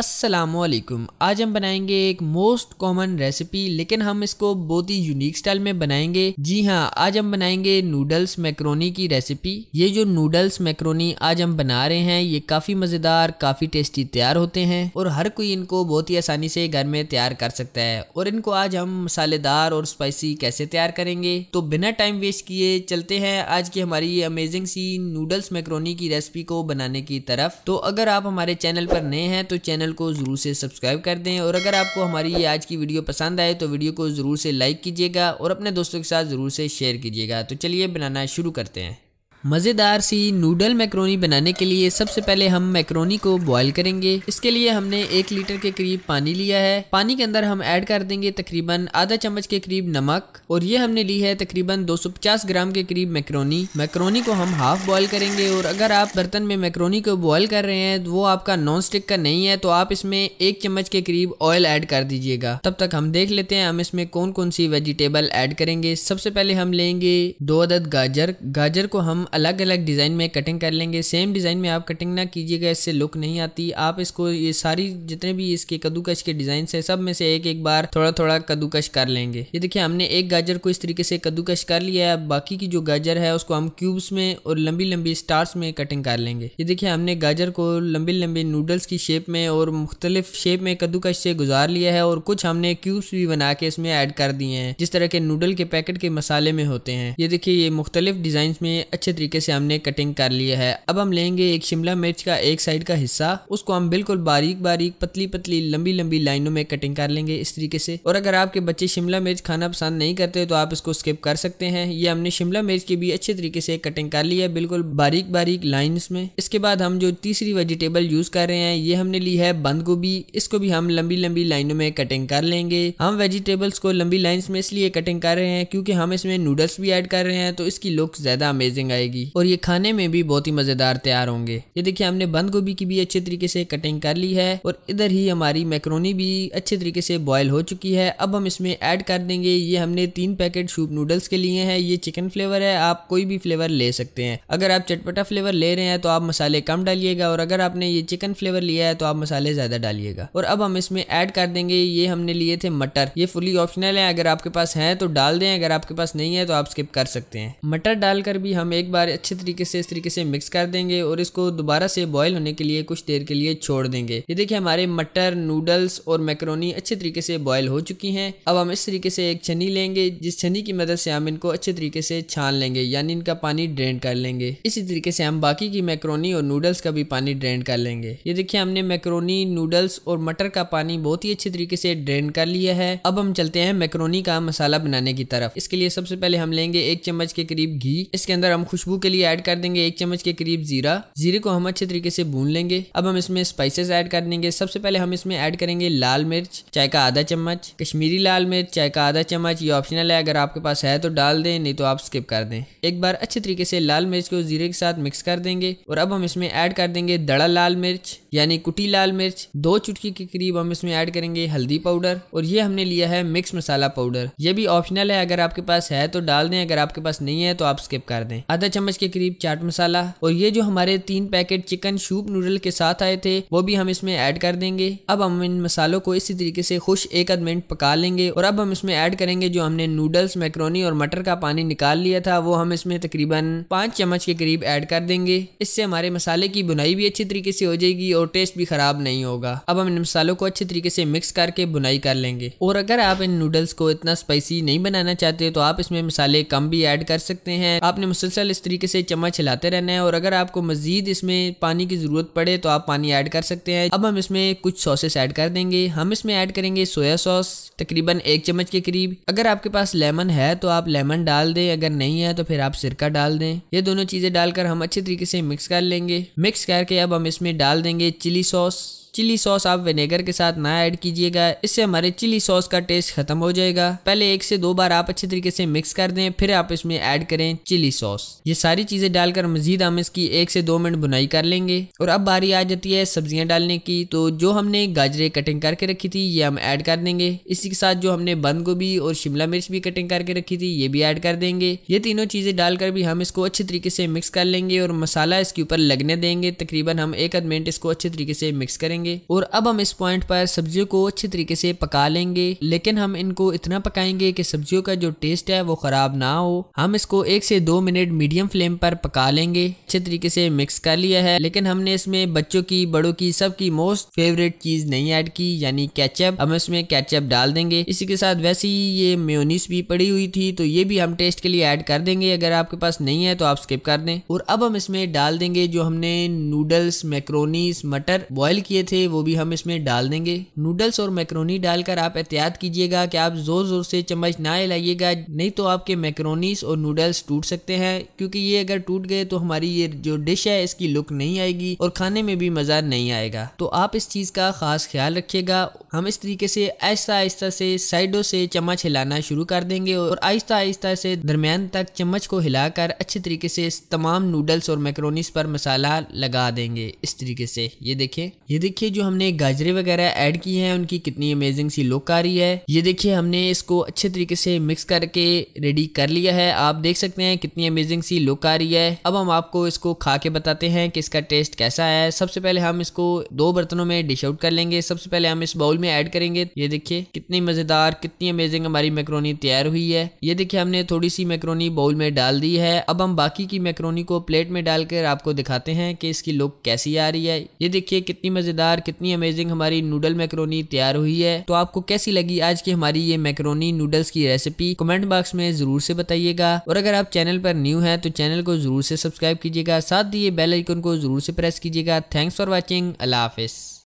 असलकुम आज हम बनाएंगे एक मोस्ट कॉमन रेसिपी लेकिन हम इसको बहुत ही यूनिक स्टाइल में बनाएंगे जी हाँ आज हम बनाएंगे नूडल्स मैक्रोनी की रेसिपी ये जो नूडल्स मैक्रोनी आज हम बना रहे हैं ये काफ़ी मज़ेदार काफ़ी टेस्टी तैयार होते हैं और हर कोई इनको बहुत ही आसानी से घर में तैयार कर सकता है और इनको आज हम मसालेदार और स्पाइसी कैसे तैयार करेंगे तो बिना टाइम वेस्ट किए चलते हैं आज की हमारी ये अमेजिंग सी नूडल्स मैक्रोनी की रेसिपी को बनाने की तरफ तो अगर आप हमारे चैनल पर नए हैं तो चैनल चैनल को ज़रूर से सब्सक्राइब कर दें और अगर आपको हमारी ये आज की वीडियो पसंद आए तो वीडियो को ज़रूर से लाइक कीजिएगा और अपने दोस्तों के साथ ज़रूर से शेयर कीजिएगा तो चलिए बनाना शुरू करते हैं मज़ेदार सी नूडल मैक्रोनी बनाने के लिए सबसे पहले हम मैक्रोनी को बॉईल करेंगे इसके लिए हमने एक लीटर के करीब पानी लिया है पानी के अंदर हम ऐड कर देंगे तकरीबन आधा चम्मच के करीब नमक और ये हमने ली है तकरीबन 250 ग्राम के करीब मैक्रोनी मैक्रोनी को हम हाफ बॉयल करेंगे और अगर आप बर्तन में मैक्रोनी को बॉयल कर रहे हैं वो आपका नॉन स्टिक का नहीं है तो आप इसमें एक चम्मच के करीब ऑयल ऐड कर दीजिएगा तब तक हम देख लेते हैं हम इसमें कौन कौन सी वेजिटेबल ऐड करेंगे सबसे पहले हम लेंगे दो अदद गाजर गाजर को हम अलग अलग डिज़ाइन में कटिंग कर लेंगे सेम डिज़ाइन में आप कटिंग ना कीजिएगा इससे लुक नहीं आती आप इसको ये सारी जितने भी इसके कद्दूकश के डिज़ाइन है सब में से एक एक बार थोड़ा थोड़ा कद्दूकश कर लेंगे ये देखिए हमने एक गाजर को इस तरीके से कद्दूकश कर लिया है बाकी की जो गाजर है उसको हम क्यूब्स में और लंबी लंबी स्टार्स में कटिंग कर लेंगे ये देखिए हमने गाजर को लंबी लंबी नूडल्स की शेप में और मुख्तलिफ शेप में कद्दूकश से गुजार लिया है और कुछ हमने क्यूब्स भी बना के इसमें ऐड कर दिए हैं जिस तरह के नूडल के पैकेट के मसाले में होते हैं ये देखिए ये मुख्तलिफ डिजाइन में अच्छे तरीके से हमने कटिंग कर लिया है अब हम लेंगे एक शिमला मिर्च का एक साइड का हिस्सा उसको हम बिल्कुल बारीक बारीक पतली पतली लंबी लंबी लाइनों में कटिंग कर लेंगे इस तरीके से और अगर आपके बच्चे शिमला मिर्च खाना पसंद नहीं करते तो आप इसको स्किप कर सकते हैं ये हमने शिमला मिर्च की भी अच्छे तरीके से कटिंग कर ली है बिल्कुल बारीक बारीक लाइन में इसके बाद हम जो तीसरी वेजिटेबल यूज कर रहे हैं ये हमने ली है बंद गोभी इसको भी हम लंबी लंबी लाइनों में कटिंग कर लेंगे हम वेजिटेबल्स को लंबी लाइन में इसलिए कटिंग कर रहे हैं क्योंकि हम इसमें नूडल्स भी ऐड कर रहे हैं तो इसकी लुक ज्यादा अमेजिंग आएगी जाएगी और ये खाने में भी बहुत ही मजेदार तैयार होंगे ये देखिए हमने बंद गोभी की भी अच्छे तरीके से कटिंग कर ली है और इधर ही हमारी मैक्रोनी भी अच्छे तरीके से बॉयल हो चुकी है अब हम इसमें ऐड कर देंगे ये हमने तीन पैकेट सूप नूडल्स के लिए हैं ये चिकन फ्लेवर है आप कोई भी फ्लेवर ले सकते हैं अगर आप चटपटा फ्लेवर ले रहे हैं तो आप मसाले कम डालिएगा और अगर आपने ये चिकन फ्लेवर लिया है तो आप मसाले ज्यादा डालिएगा और अब हम इसमें ऐड कर देंगे ये हमने लिए थे मटर ये फुली ऑप्शनल है अगर आपके पास है तो डाल दें अगर आपके पास नहीं है तो आप स्किप कर सकते हैं मटर डालकर भी हम एक बार बार अच्छे तरीके से इस तरीके से मिक्स कर देंगे और इसको दोबारा से बॉयल होने के लिए कुछ देर के लिए छोड़ देंगे ये देखिए हमारे मटर नूडल्स और मैक्रोनी अच्छे तरीके से बॉयल हो चुकी हैं अब हम इस तरीके से एक छनी लेंगे जिस छनी की मदद से हम इनको अच्छे तरीके से छान लेंगे यानी इनका पानी ड्रेन कर लेंगे इसी तरीके से हम बाकी की मैक्रोनी और नूडल्स का भी पानी ड्रेन कर लेंगे ये देखिए हमने मैक्रोनी नूडल्स और मटर का पानी बहुत ही अच्छे तरीके से ड्रेन कर लिया है अब हम चलते हैं मैक्रोनी का मसाला बनाने की तरफ इसके लिए सबसे पहले हम लेंगे एक चम्मच के करीब घी इसके अंदर हम खुशबू खुशबू के लिए ऐड कर देंगे एक चम्मच के करीब जीरा जीरे को हम अच्छे तरीके से भून लेंगे अब हम इसमें स्पाइसेस ऐड कर देंगे सबसे पहले हम इसमें ऐड करेंगे लाल मिर्च चाय का आधा चम्मच कश्मीरी लाल मिर्च चाय का आधा चम्मच ये ऑप्शनल है अगर आपके पास है तो डाल दें नहीं तो आप स्किप कर दें एक बार अच्छे तरीके से लाल मिर्च को जीरे के साथ मिक्स कर देंगे और अब हम इसमें ऐड कर देंगे दड़ा लाल मिर्च यानी कुटी लाल मिर्च दो चुटकी के करीब हम इसमें ऐड करेंगे हल्दी पाउडर और ये हमने लिया है मिक्स मसाला पाउडर ये भी ऑप्शनल है अगर आपके पास है तो डाल दें अगर आपके पास नहीं है तो आप स्किप कर दें आधा चम्मच के करीब चाट मसाला और ये जो हमारे तीन पैकेट चिकन शूप नूडल के साथ आए थे वो भी हम इसमें ऐड कर देंगे अब हम इन मसालों को इसी तरीके से खुश एक आध मिनट पका लेंगे और अब हम इसमें ऐड करेंगे जो हमने नूडल्स मैक्रोनी और मटर का पानी निकाल लिया था वो हम इसमें तकरीबन पाँच चम्मच के करीब ऐड कर देंगे इससे हमारे मसाले की बुनाई भी अच्छी तरीके से हो जाएगी और टेस्ट भी खराब नहीं होगा अब हम इन मसालों को अच्छे तरीके से मिक्स करके बुनाई कर लेंगे और अगर आप इन नूडल्स को इतना स्पाइसी नहीं बनाना चाहते तो आप इसमें मसाले कम भी ऐड कर सकते हैं आपने मुसलसल इस तरीके से चम्मच हिलाते रहना है और अगर आपको मजीद इसमें पानी की ज़रूरत पड़े तो आप पानी ऐड कर सकते हैं अब हम इसमें कुछ सॉसेस ऐड कर देंगे हम इसमें ऐड करेंगे सोया सॉस तकरीबन एक चम्मच के करीब अगर आपके पास लेमन है तो आप लेमन डाल दें अगर नहीं है तो फिर आप सिरका डाल दें ये दोनों चीज़ें डालकर हम अच्छे तरीके से मिक्स कर लेंगे मिक्स करके अब हम इसमें डाल देंगे chili sauce चिली सॉस आप विनेगर के साथ ना ऐड कीजिएगा इससे हमारे चिली सॉस का टेस्ट खत्म हो जाएगा पहले एक से दो बार आप अच्छे तरीके से मिक्स कर दें फिर आप इसमें ऐड करें चिली सॉस ये सारी चीजें डालकर मजीद हम इसकी एक से दो मिनट बुनाई कर लेंगे और अब बारी आ जाती है सब्जियां डालने की तो जो हमने गाजरे कटिंग करके रखी थी ये हम ऐड कर देंगे इसी के साथ जो हमने बंद गोभी और शिमला मिर्च भी कटिंग करके रखी थी ये भी ऐड कर देंगे ये तीनों चीजें डालकर भी हम इसको अच्छे तरीके से मिक्स कर लेंगे और मसाला इसके ऊपर लगने देंगे तकरीबन हम एक आध मिनट इसको अच्छे तरीके से मिक्स करेंगे लेंगे और अब हम इस पॉइंट पर सब्जियों को अच्छे तरीके से पका लेंगे लेकिन हम इनको इतना पकाएंगे कि सब्जियों का जो टेस्ट है वो खराब ना हो हम इसको एक से दो मिनट मीडियम फ्लेम पर पका लेंगे अच्छे तरीके से मिक्स कर लिया है लेकिन हमने इसमें बच्चों की बड़ों की सबकी मोस्ट फेवरेट चीज नहीं ऐड की यानी कैचअप हम इसमें कैचअप डाल देंगे इसी के साथ वैसे ही ये म्योनीस भी पड़ी हुई थी तो ये भी हम टेस्ट के लिए ऐड कर देंगे अगर आपके पास नहीं है तो आप स्किप कर दें और अब हम इसमें डाल देंगे जो हमने नूडल्स मैक्रोनीस मटर बॉयल किए थे वो भी हम इसमें डाल देंगे नूडल्स और मैक्रोनी डालकर आप एहतियात कीजिएगा कि आप जोर जोर से चम्मच ना हिलाइएगा नहीं तो आपके मैक्रोनीस और नूडल्स टूट सकते हैं क्योंकि ये अगर टूट गए तो हमारी ये जो डिश है इसकी लुक नहीं आएगी और खाने में भी मज़ा नहीं आएगा तो आप इस चीज़ का खास ख्याल रखिएगा हम इस तरीके से आहिस्ता आहिस्ता से साइडों से चम्मच हिलाना शुरू कर देंगे और आहिस्ता आहिस्ता से दरमियान तक चम्मच को हिलाकर अच्छे तरीके से तमाम नूडल्स और मैक्रोनीस पर मसाला लगा देंगे इस तरीके से ये देखिए ये देखिए जो हमने गाजरे वगैरह ऐड की है उनकी कितनी अमेजिंग सी लुक आ रही है ये देखिए हमने इसको अच्छे तरीके से मिक्स करके रेडी कर लिया है आप देख सकते हैं कितनी अमेजिंग सी लुक आ रही है अब हम आपको इसको खा के बताते हैं कि इसका टेस्ट कैसा है सबसे पहले हम इसको दो बर्तनों में डिश आउट कर लेंगे सबसे पहले हम इस बाउल में ऐड करेंगे ये देखिए कितनी मजेदार कितनी अमेजिंग हमारी मैक्रोनी तैयार हुई है ये देखिए हमने थोड़ी सी मैक्रोनी बाउल में डाल दी है अब हम बाकी की मैक्रोनी को प्लेट में डालकर आपको दिखाते हैं कि इसकी लुक कैसी आ रही है ये देखिए कितनी मजेदार कितनी अमेजिंग हमारी नूडल मैक्रोनी तैयार हुई है तो आपको कैसी लगी आज की हमारी ये मैक्रोनी नूडल्स की रेसिपी कमेंट बॉक्स में जरूर से बताइएगा और अगर आप चैनल पर न्यू हैं तो चैनल को जरूर से सब्सक्राइब कीजिएगा साथ दिए बेल आइकन को जरूर से प्रेस कीजिएगा थैंक्स फॉर वॉचिंग अल्लाह हाफिज़